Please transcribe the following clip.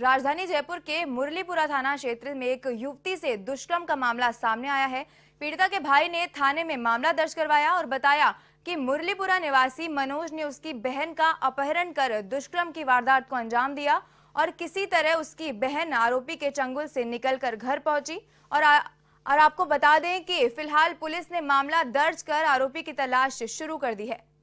राजधानी जयपुर के मुरलीपुरा थाना क्षेत्र में एक युवती से दुष्कर्म का मामला सामने आया है पीड़िता के भाई ने थाने में मामला दर्ज करवाया और बताया कि मुरलीपुरा निवासी मनोज ने उसकी बहन का अपहरण कर दुष्कर्म की वारदात को अंजाम दिया और किसी तरह उसकी बहन आरोपी के चंगुल से निकलकर घर पहुंची और आ, और आपको बता दें कि फिलहाल पुलिस ने मामला दर्ज कर आरोपी की तलाश शुरू कर दी है